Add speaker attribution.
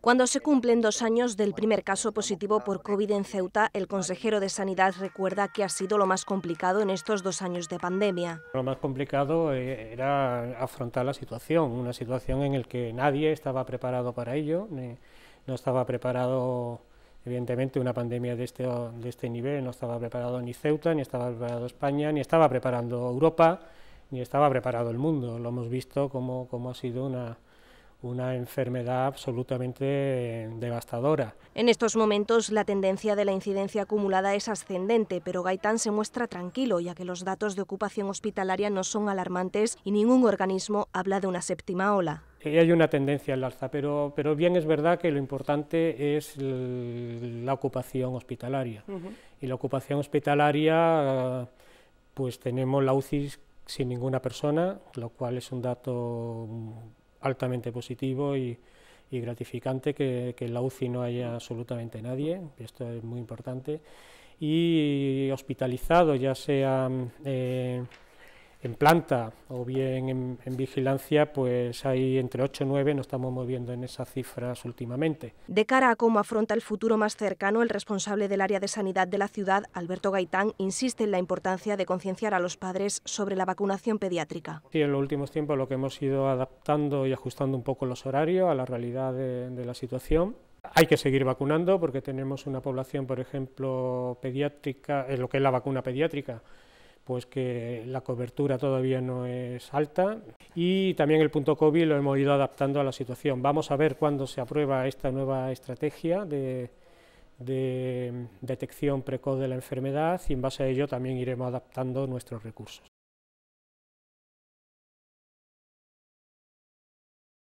Speaker 1: Cuando se cumplen dos años del primer pues caso positivo por COVID en Ceuta, el consejero de Sanidad recuerda que ha sido lo más complicado en estos dos años de pandemia.
Speaker 2: Lo más complicado eh, era afrontar la situación, una situación en la que nadie estaba preparado para ello, no estaba preparado, evidentemente, una pandemia de este, de este nivel, no estaba preparado ni Ceuta, ni estaba preparado España, ni estaba preparando Europa, ni estaba preparado el mundo. Lo hemos visto como ha sido una una enfermedad absolutamente devastadora.
Speaker 1: En estos momentos la tendencia de la incidencia acumulada es ascendente, pero Gaitán se muestra tranquilo, ya que los datos de ocupación hospitalaria no son alarmantes y ningún organismo habla de una séptima ola.
Speaker 2: Hay una tendencia al alza, pero, bien es verdad que lo importante es la ocupación hospitalaria. Y la ocupación hospitalaria, pues tenemos la UCI sin ninguna persona, lo cual es un dato altamente positivo y, gratificante que, en la UCI no haya absolutamente nadie, esto es muy importante, y hospitalizado, ya sea... Eh, en planta o bien en, vigilancia, pues hay entre 8 y 9, nos estamos moviendo en esas cifras últimamente.
Speaker 1: De cara a cómo afronta el futuro más cercano, el responsable del área de sanidad de la ciudad, Alberto Gaitán, insiste en la importancia de concienciar a los padres sobre la vacunación pediátrica.
Speaker 2: en los últimos tiempos lo que hemos ido adaptando y ajustando un poco los horarios a la realidad de, la situación. Hay que seguir vacunando porque tenemos una población, por ejemplo, pediátrica, en lo que es la vacuna pediátrica, pues que la cobertura todavía no es alta y también el punto COVID lo hemos ido adaptando a la situación. Vamos a ver cuándo se aprueba esta nueva estrategia de, de detección precoz de la enfermedad y en base a ello también iremos adaptando nuestros recursos.